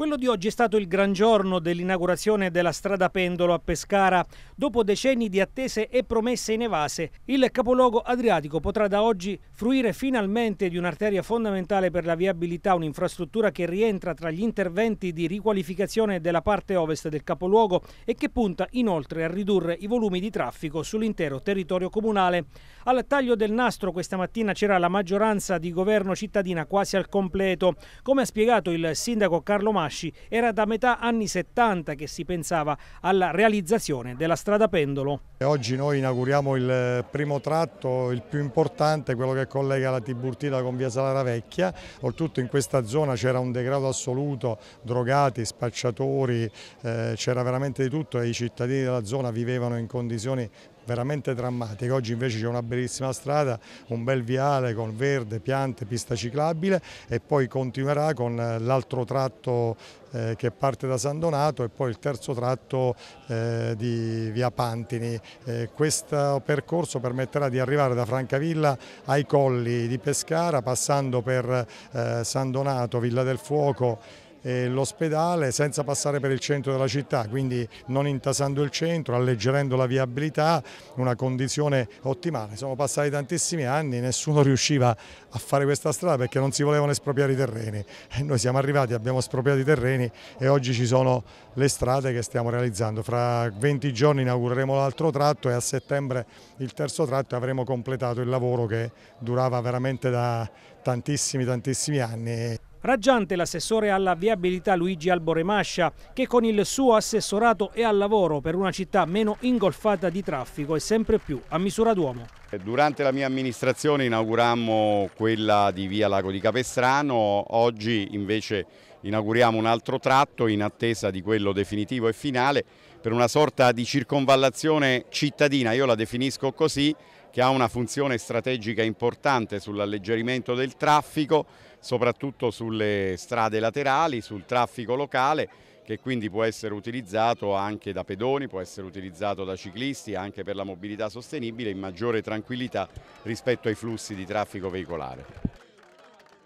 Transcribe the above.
Quello di oggi è stato il gran giorno dell'inaugurazione della strada Pendolo a Pescara. Dopo decenni di attese e promesse inevase, il capoluogo adriatico potrà da oggi fruire finalmente di un'arteria fondamentale per la viabilità, un'infrastruttura che rientra tra gli interventi di riqualificazione della parte ovest del capoluogo e che punta inoltre a ridurre i volumi di traffico sull'intero territorio comunale. Al taglio del nastro questa mattina c'era la maggioranza di governo cittadina quasi al completo. Come ha spiegato il sindaco Carlo Masci, Masci. Era da metà anni 70 che si pensava alla realizzazione della strada pendolo. Oggi noi inauguriamo il eh, primo tratto, il più importante, quello che collega la Tiburtina con via Salara Vecchia. Oltretutto in questa zona c'era un degrado assoluto, drogati, spacciatori, eh, c'era veramente di tutto e i cittadini della zona vivevano in condizioni veramente drammatiche. Oggi invece c'è una bellissima strada, un bel viale con verde, piante, pista ciclabile e poi continuerà con eh, l'altro tratto eh, che parte da San Donato e poi il terzo tratto eh, di via Pantini. Eh, questo percorso permetterà di arrivare da Francavilla ai colli di Pescara passando per eh, San Donato, Villa del Fuoco l'ospedale senza passare per il centro della città, quindi non intasando il centro, alleggerendo la viabilità, una condizione ottimale. Sono passati tantissimi anni, nessuno riusciva a fare questa strada perché non si volevano espropriare i terreni. E noi siamo arrivati, abbiamo espropriato i terreni e oggi ci sono le strade che stiamo realizzando. Fra 20 giorni inaugureremo l'altro tratto e a settembre il terzo tratto e avremo completato il lavoro che durava veramente da tantissimi tantissimi anni. Raggiante l'assessore alla viabilità Luigi Alboremascia, che con il suo assessorato è al lavoro per una città meno ingolfata di traffico e sempre più a misura d'uomo. Durante la mia amministrazione inaugurammo quella di via Lago di Capestrano, oggi invece inauguriamo un altro tratto in attesa di quello definitivo e finale per una sorta di circonvallazione cittadina, io la definisco così, che ha una funzione strategica importante sull'alleggerimento del traffico, soprattutto sulle strade laterali, sul traffico locale che quindi può essere utilizzato anche da pedoni, può essere utilizzato da ciclisti, anche per la mobilità sostenibile in maggiore tranquillità rispetto ai flussi di traffico veicolare.